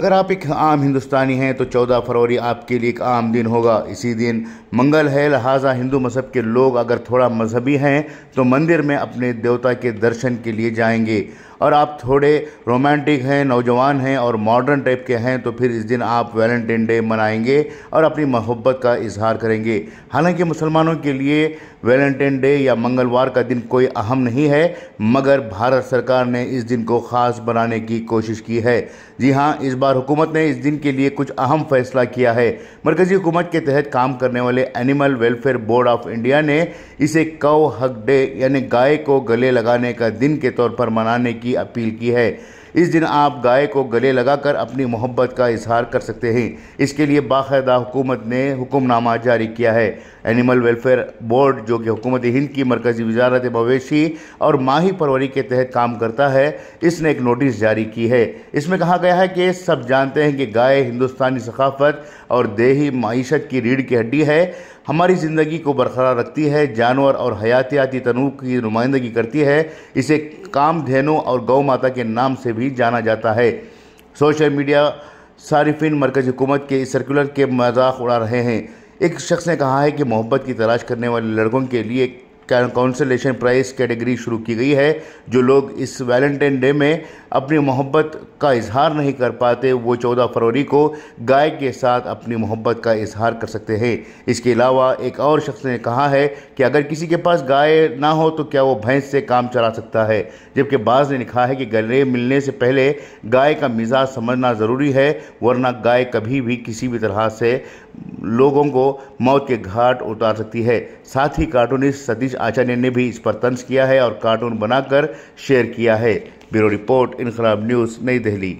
अगर आप एक आम हिंदुस्तानी हैं तो 14 फरवरी आपके लिए एक आम दिन होगा इसी दिन मंगल है लिहाजा हिंदू मज़हब के लोग अगर थोड़ा मजहबी हैं तो मंदिर में अपने देवता के दर्शन के लिए जाएंगे और आप थोड़े रोमांटिक हैं नौजवान हैं और मॉडर्न टाइप के हैं तो फिर इस दिन आप वैलेंटाइन डे मनाएंगे और अपनी मोहब्बत का इजहार करेंगे हालांकि मुसलमानों के लिए वैलेंटाइन डे या मंगलवार का दिन कोई अहम नहीं है मगर भारत सरकार ने इस दिन को ख़ास बनाने की कोशिश की है जी हाँ इस बार हुकूमत ने इस दिन के लिए कुछ अहम फैसला किया है मरकज़ी हुकूमत के तहत काम करने वाले animal welfare board of India ने इसे कौ हक डे यानी गाय को गले लगाने का दिन के तौर पर मनाने की की अपील की है इस दिन आप गाय को गले लगाकर अपनी मोहब्बत का इजहार कर सकते हैं इसके लिए बाकायदा हुकूमत ने हुक्मनामा जारी किया है एनिमल वेलफेयर बोर्ड जो कि हुकूमत हिंद की मरकज़ी वजारत मवेशी और माही परवरी के तहत काम करता है इसने एक नोटिस जारी की है इसमें कहा गया है कि सब जानते हैं कि गाय हिंदुस्तानी सकाफत और देही मीशत की रीढ़ की हड्डी है हमारी ज़िंदगी को बरकरार रखती है जानवर और हयातियाती तनु की नुमाइंदगी करती है इसे काम धेनु और गौ माता के नाम से भी भी जाना जाता है सोशल मीडिया सारिफिन मरकज़ हुकूमत के इस सर्कुलर के मजाक उड़ा रहे हैं एक शख्स ने कहा है कि मोहब्बत की तलाश करने वाले लड़कों के लिए काउंसलेशन प्राइस कैटेगरी शुरू की गई है जो लोग इस वैलेंटाइन डे में अपनी मोहब्बत का इजहार नहीं कर पाते वो चौदह फरवरी को गाय के साथ अपनी मोहब्बत का इजहार कर सकते हैं इसके अलावा एक और शख्स ने कहा है कि अगर किसी के पास गाय ना हो तो क्या वो भैंस से काम चला सकता है जबकि बाज़ ने लिखा है कि गले मिलने से पहले गाय का मिजाज समझना ज़रूरी है वरना गाय कभी भी किसी भी तरह से लोगों को मौत के घाट उतार सकती है साथ ही कार्टूनिस्ट सतीश आचार्य ने भी इस पर तंज किया है और कार्टून बनाकर शेयर किया है ब्यूरो रिपोर्ट इनकलाब न्यूज़ नई दिल्ली